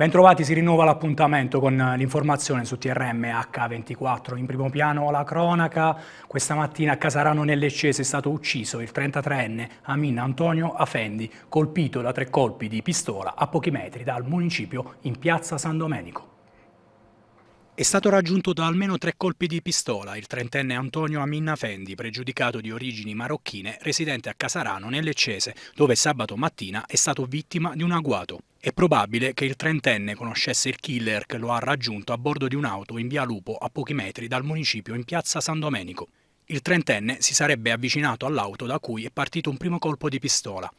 Bentrovati, si rinnova l'appuntamento con eh, l'informazione su TRM h 24 In primo piano la cronaca, questa mattina a Casarano nell'Eccese è stato ucciso il 33enne Amin Antonio Afendi, colpito da tre colpi di pistola a pochi metri dal municipio in piazza San Domenico. È stato raggiunto da almeno tre colpi di pistola il trentenne Antonio Aminna Fendi, pregiudicato di origini marocchine, residente a Casarano nell'Eccese, dove sabato mattina è stato vittima di un agguato. È probabile che il trentenne conoscesse il killer che lo ha raggiunto a bordo di un'auto in via Lupo a pochi metri dal municipio in piazza San Domenico. Il trentenne si sarebbe avvicinato all'auto da cui è partito un primo colpo di pistola.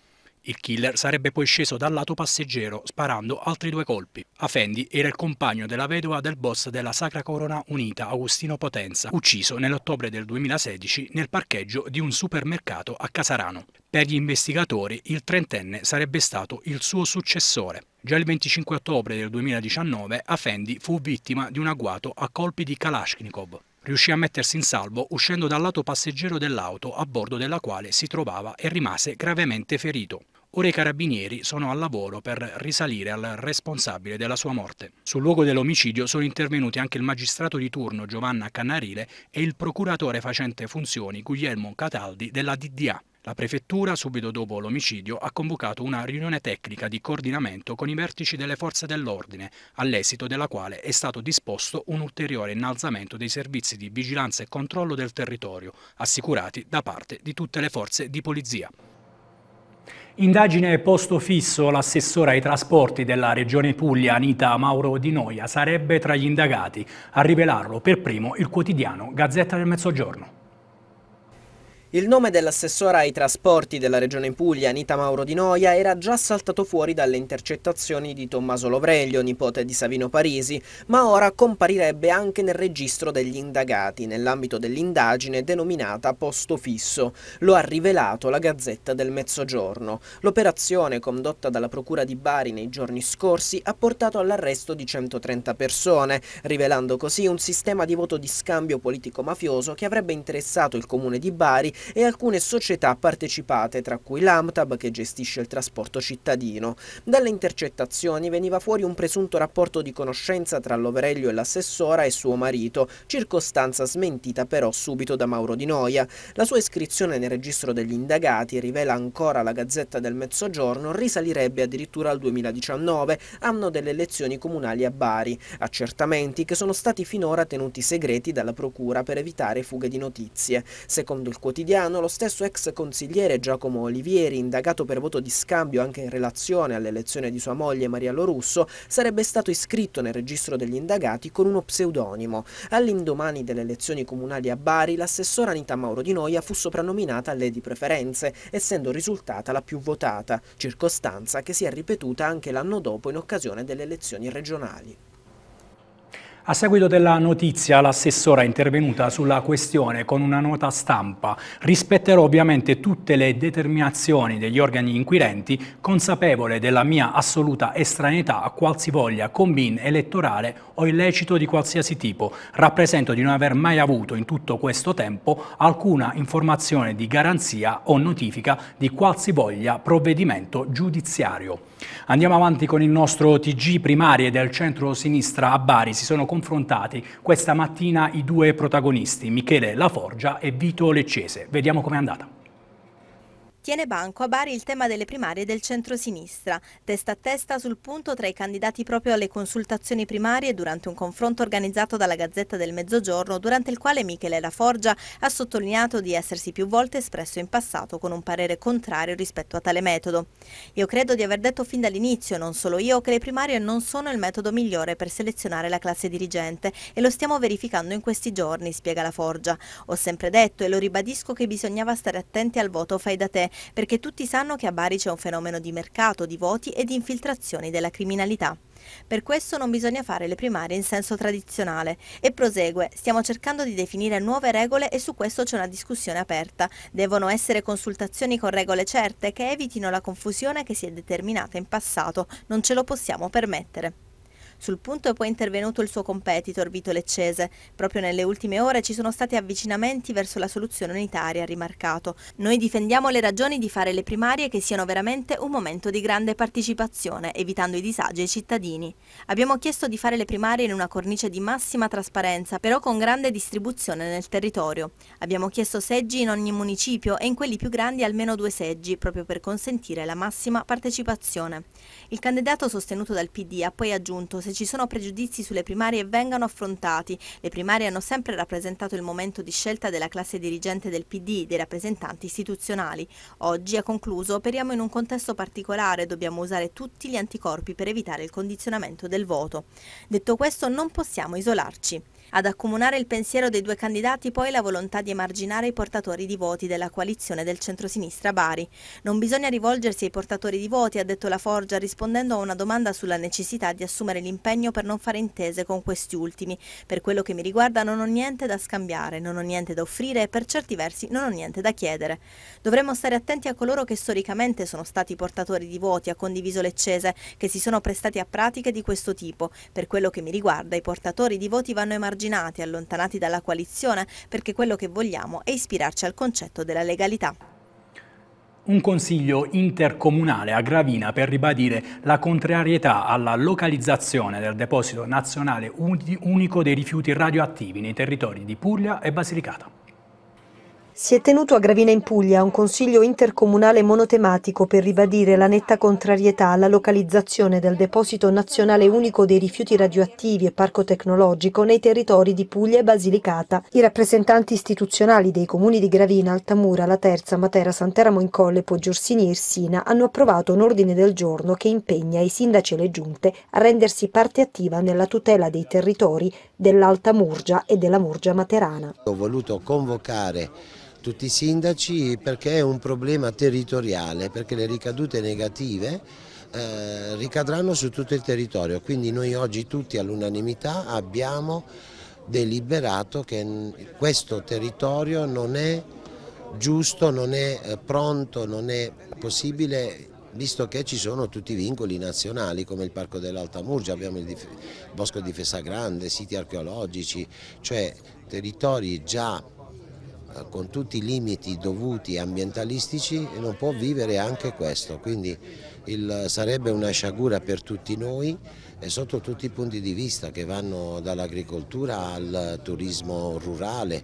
Il killer sarebbe poi sceso dal lato passeggero sparando altri due colpi. Afendi era il compagno della vedova del boss della Sacra Corona Unita Agostino Potenza, ucciso nell'ottobre del 2016 nel parcheggio di un supermercato a Casarano. Per gli investigatori il trentenne sarebbe stato il suo successore. Già il 25 ottobre del 2019 Afendi fu vittima di un agguato a colpi di Kalashnikov. Riuscì a mettersi in salvo uscendo dal lato passeggero dell'auto a bordo della quale si trovava e rimase gravemente ferito. Ora i carabinieri sono al lavoro per risalire al responsabile della sua morte. Sul luogo dell'omicidio sono intervenuti anche il magistrato di turno Giovanna Cannarile e il procuratore facente funzioni Guglielmo Cataldi della DDA. La prefettura, subito dopo l'omicidio, ha convocato una riunione tecnica di coordinamento con i vertici delle forze dell'ordine, all'esito della quale è stato disposto un ulteriore innalzamento dei servizi di vigilanza e controllo del territorio, assicurati da parte di tutte le forze di polizia. Indagine posto fisso, l'assessora ai trasporti della Regione Puglia Anita Mauro Di Noia sarebbe tra gli indagati. A rivelarlo per primo il quotidiano Gazzetta del Mezzogiorno. Il nome dell'assessora ai trasporti della Regione Puglia, Anita Mauro Di Noia, era già saltato fuori dalle intercettazioni di Tommaso Lovreglio, nipote di Savino Parisi, ma ora comparirebbe anche nel registro degli indagati, nell'ambito dell'indagine denominata Posto Fisso. Lo ha rivelato la Gazzetta del Mezzogiorno. L'operazione, condotta dalla Procura di Bari nei giorni scorsi, ha portato all'arresto di 130 persone, rivelando così un sistema di voto di scambio politico-mafioso che avrebbe interessato il comune di Bari e alcune società partecipate, tra cui l'AMTAB che gestisce il trasporto cittadino. Dalle intercettazioni veniva fuori un presunto rapporto di conoscenza tra Loverelio e l'assessora e suo marito, circostanza smentita però subito da Mauro Di Noia. La sua iscrizione nel registro degli indagati, rivela ancora la Gazzetta del Mezzogiorno, risalirebbe addirittura al 2019, anno delle elezioni comunali a Bari, accertamenti che sono stati finora tenuti segreti dalla Procura per evitare fughe di notizie. Secondo il quotidiano italiano, lo stesso ex consigliere Giacomo Olivieri, indagato per voto di scambio anche in relazione all'elezione di sua moglie Maria Lorusso, sarebbe stato iscritto nel registro degli indagati con uno pseudonimo. All'indomani delle elezioni comunali a Bari, l'assessora Anita Mauro Di Noia fu soprannominata Lady Preferenze, essendo risultata la più votata, circostanza che si è ripetuta anche l'anno dopo in occasione delle elezioni regionali. A seguito della notizia, l'assessora è intervenuta sulla questione con una nota stampa. Rispetterò ovviamente tutte le determinazioni degli organi inquirenti, consapevole della mia assoluta estraneità a qualsivoglia combin elettorale o illecito di qualsiasi tipo. Rappresento di non aver mai avuto in tutto questo tempo alcuna informazione di garanzia o notifica di qualsivoglia provvedimento giudiziario. Andiamo avanti con il nostro TG primarie del centro-sinistra a Bari. Si sono confrontati questa mattina i due protagonisti, Michele Laforgia e Vito Leccese. Vediamo com'è andata. Tiene banco a Bari il tema delle primarie del centro-sinistra. testa a testa sul punto tra i candidati proprio alle consultazioni primarie durante un confronto organizzato dalla Gazzetta del Mezzogiorno, durante il quale Michele Laforgia ha sottolineato di essersi più volte espresso in passato con un parere contrario rispetto a tale metodo. Io credo di aver detto fin dall'inizio, non solo io, che le primarie non sono il metodo migliore per selezionare la classe dirigente e lo stiamo verificando in questi giorni, spiega Laforgia. Ho sempre detto e lo ribadisco che bisognava stare attenti al voto fai da te perché tutti sanno che a Bari c'è un fenomeno di mercato, di voti e di infiltrazioni della criminalità. Per questo non bisogna fare le primarie in senso tradizionale. E prosegue, stiamo cercando di definire nuove regole e su questo c'è una discussione aperta. Devono essere consultazioni con regole certe che evitino la confusione che si è determinata in passato. Non ce lo possiamo permettere. Sul punto è poi intervenuto il suo competitor Vito Leccese. Proprio nelle ultime ore ci sono stati avvicinamenti verso la soluzione unitaria, ha rimarcato. Noi difendiamo le ragioni di fare le primarie che siano veramente un momento di grande partecipazione, evitando i disagi ai cittadini. Abbiamo chiesto di fare le primarie in una cornice di massima trasparenza, però con grande distribuzione nel territorio. Abbiamo chiesto seggi in ogni municipio e in quelli più grandi almeno due seggi, proprio per consentire la massima partecipazione. Il candidato sostenuto dal PD ha poi aggiunto se se ci sono pregiudizi sulle primarie vengano affrontati. Le primarie hanno sempre rappresentato il momento di scelta della classe dirigente del PD, dei rappresentanti istituzionali. Oggi, ha concluso, operiamo in un contesto particolare, dobbiamo usare tutti gli anticorpi per evitare il condizionamento del voto. Detto questo, non possiamo isolarci. Ad accomunare il pensiero dei due candidati poi la volontà di emarginare i portatori di voti della coalizione del centrosinistra Bari. Non bisogna rivolgersi ai portatori di voti, ha detto la Forgia rispondendo a una domanda sulla necessità di assumere l'impegno impegno per non fare intese con questi ultimi. Per quello che mi riguarda non ho niente da scambiare, non ho niente da offrire e per certi versi non ho niente da chiedere. Dovremmo stare attenti a coloro che storicamente sono stati portatori di voti ha condiviso leccese, che si sono prestati a pratiche di questo tipo. Per quello che mi riguarda i portatori di voti vanno emarginati, allontanati dalla coalizione, perché quello che vogliamo è ispirarci al concetto della legalità. Un consiglio intercomunale a Gravina per ribadire la contrarietà alla localizzazione del deposito nazionale unico dei rifiuti radioattivi nei territori di Puglia e Basilicata. Si è tenuto a Gravina in Puglia un consiglio intercomunale monotematico per ribadire la netta contrarietà alla localizzazione del deposito nazionale unico dei rifiuti radioattivi e parco tecnologico nei territori di Puglia e Basilicata. I rappresentanti istituzionali dei comuni di Gravina, Altamura, La Terza, Matera, Santeramo in Colle, Poggiorsini e Irsina hanno approvato un ordine del giorno che impegna i sindaci e le giunte a rendersi parte attiva nella tutela dei territori dell'Alta Murgia e della Murgia Materana. Ho voluto convocare tutti i sindaci perché è un problema territoriale, perché le ricadute negative eh, ricadranno su tutto il territorio, quindi noi oggi tutti all'unanimità abbiamo deliberato che questo territorio non è giusto, non è eh, pronto, non è possibile visto che ci sono tutti i vincoli nazionali come il Parco dell'Alta Murgia, abbiamo il Bosco di Fessa Grande, siti archeologici, cioè territori già eh, con tutti i limiti dovuti ambientalistici non può vivere anche questo, quindi il, sarebbe una sciagura per tutti noi e sotto tutti i punti di vista che vanno dall'agricoltura al turismo rurale,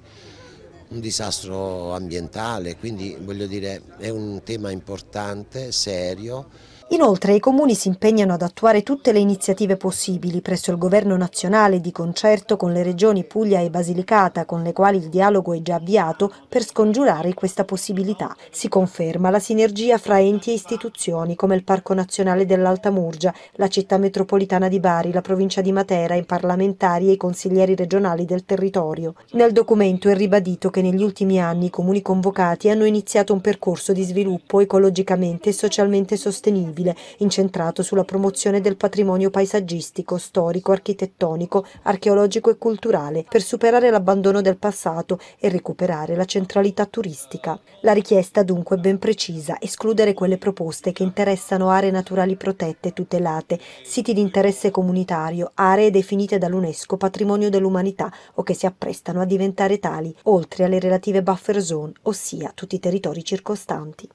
un disastro ambientale, quindi voglio dire è un tema importante, serio Inoltre i comuni si impegnano ad attuare tutte le iniziative possibili presso il governo nazionale di concerto con le regioni Puglia e Basilicata con le quali il dialogo è già avviato per scongiurare questa possibilità. Si conferma la sinergia fra enti e istituzioni come il Parco Nazionale dell'Alta Murgia, la città metropolitana di Bari, la provincia di Matera, i parlamentari e i consiglieri regionali del territorio. Nel documento è ribadito che negli ultimi anni i comuni convocati hanno iniziato un percorso di sviluppo ecologicamente e socialmente sostenibile sostenibile, incentrato sulla promozione del patrimonio paesaggistico, storico, architettonico, archeologico e culturale, per superare l'abbandono del passato e recuperare la centralità turistica. La richiesta dunque è ben precisa, escludere quelle proposte che interessano aree naturali protette, tutelate, siti di interesse comunitario, aree definite dall'UNESCO patrimonio dell'umanità o che si apprestano a diventare tali, oltre alle relative buffer zone, ossia tutti i territori circostanti.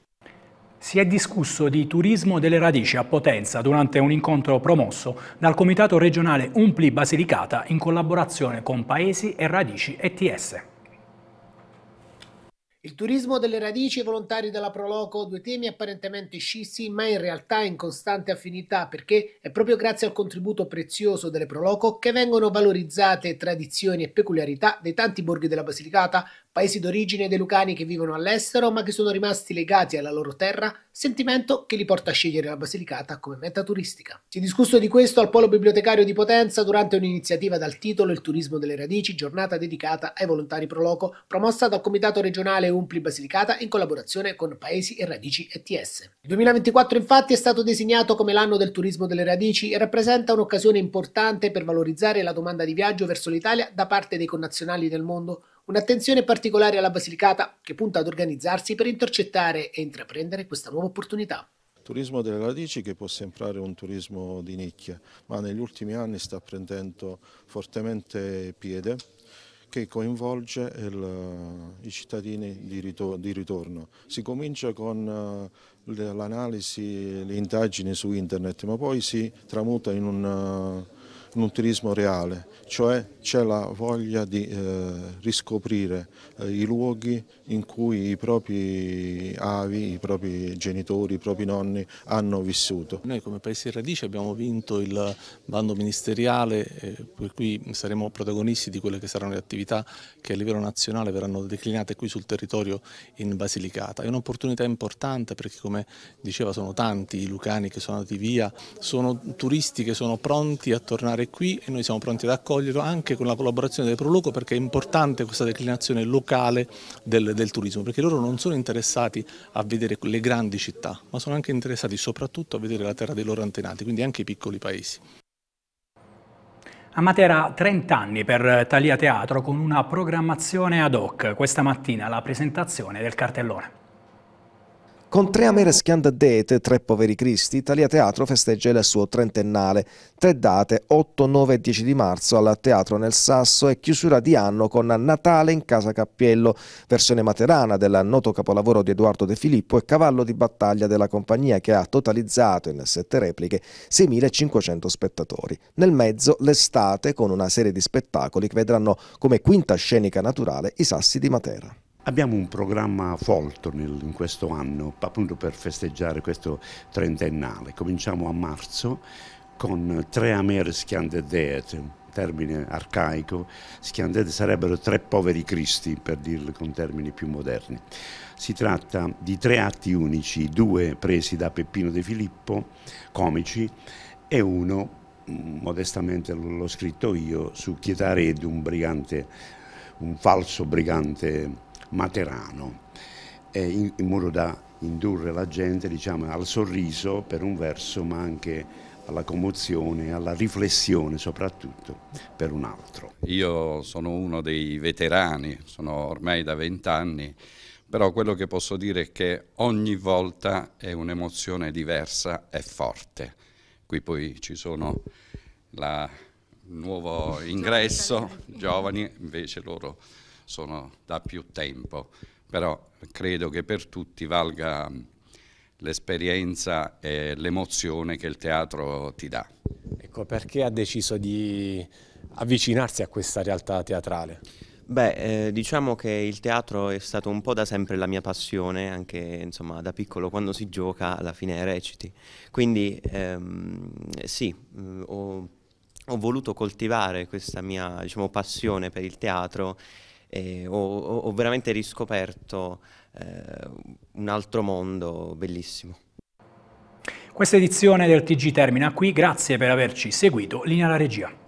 Si è discusso di turismo delle radici a Potenza durante un incontro promosso dal Comitato regionale Umpli Basilicata in collaborazione con Paesi e Radici ETS. Il turismo delle radici e volontari della Proloco, due temi apparentemente scissi ma in realtà in costante affinità perché è proprio grazie al contributo prezioso delle Proloco che vengono valorizzate tradizioni e peculiarità dei tanti borghi della Basilicata paesi d'origine dei lucani che vivono all'estero ma che sono rimasti legati alla loro terra, sentimento che li porta a scegliere la Basilicata come meta turistica. Si è discusso di questo al Polo Bibliotecario di Potenza durante un'iniziativa dal titolo Il turismo delle radici, giornata dedicata ai volontari pro loco, promossa dal Comitato regionale Umpli Basilicata in collaborazione con Paesi e Radici ETS. Il 2024 infatti è stato designato come l'anno del turismo delle radici e rappresenta un'occasione importante per valorizzare la domanda di viaggio verso l'Italia da parte dei connazionali del mondo, Un'attenzione particolare alla Basilicata che punta ad organizzarsi per intercettare e intraprendere questa nuova opportunità. Turismo delle radici che può sembrare un turismo di nicchia, ma negli ultimi anni sta prendendo fortemente piede che coinvolge il, i cittadini di, ritor di, ritorno. Si comincia con uh, l'analisi, le, le indagini su internet, ma poi si tramuta in un... Uh, un turismo reale, cioè c'è la voglia di eh, riscoprire eh, i luoghi in cui i propri avi, i propri genitori, i propri nonni hanno vissuto. Noi come Paese Radice abbiamo vinto il bando ministeriale eh, per cui saremo protagonisti di quelle che saranno le attività che a livello nazionale verranno declinate qui sul territorio in Basilicata. È un'opportunità importante perché come diceva sono tanti i lucani che sono andati via, sono turisti che sono pronti a tornare lavorare qui e noi siamo pronti ad accoglierlo anche con la collaborazione del Proloco perché è importante questa declinazione locale del, del turismo, perché loro non sono interessati a vedere le grandi città, ma sono anche interessati soprattutto a vedere la terra dei loro antenati, quindi anche i piccoli paesi. A Matera 30 anni per Talia Teatro con una programmazione ad hoc. Questa mattina la presentazione del cartellone. Con tre amere schiandadete, tre poveri cristi, Italia Teatro festeggia il suo trentennale. Tre date, 8, 9 e 10 di marzo al Teatro nel Sasso e chiusura di anno con Natale in Casa Cappiello, versione materana del noto capolavoro di Edoardo De Filippo e cavallo di battaglia della compagnia che ha totalizzato in sette repliche 6.500 spettatori. Nel mezzo l'estate con una serie di spettacoli che vedranno come quinta scenica naturale i sassi di Matera. Abbiamo un programma folto nel, in questo anno, appunto per festeggiare questo trentennale. Cominciamo a marzo con tre amere schiandedeete, un termine arcaico, schiandete sarebbero tre poveri cristi, per dirlo con termini più moderni. Si tratta di tre atti unici, due presi da Peppino De Filippo, comici, e uno, mm, modestamente l'ho scritto io, su Chietareddu, un brigante, un falso brigante materano, in, in modo da indurre la gente diciamo, al sorriso per un verso, ma anche alla commozione, alla riflessione soprattutto per un altro. Io sono uno dei veterani, sono ormai da vent'anni, però quello che posso dire è che ogni volta è un'emozione diversa e forte. Qui poi ci sono il nuovo ingresso, giovani, invece loro sono da più tempo, però credo che per tutti valga mm, l'esperienza e l'emozione che il teatro ti dà. Ecco, perché ha deciso di avvicinarsi a questa realtà teatrale? Beh, eh, diciamo che il teatro è stato un po' da sempre la mia passione, anche insomma, da piccolo quando si gioca alla fine reciti. Quindi ehm, sì, mm, ho, ho, voluto coltivare questa mia diciamo, passione per il teatro e eh, ho, ho, veramente riscoperto eh, un altro mondo bellissimo. Questa edizione del TG termina qui, grazie per averci seguito, linea alla regia.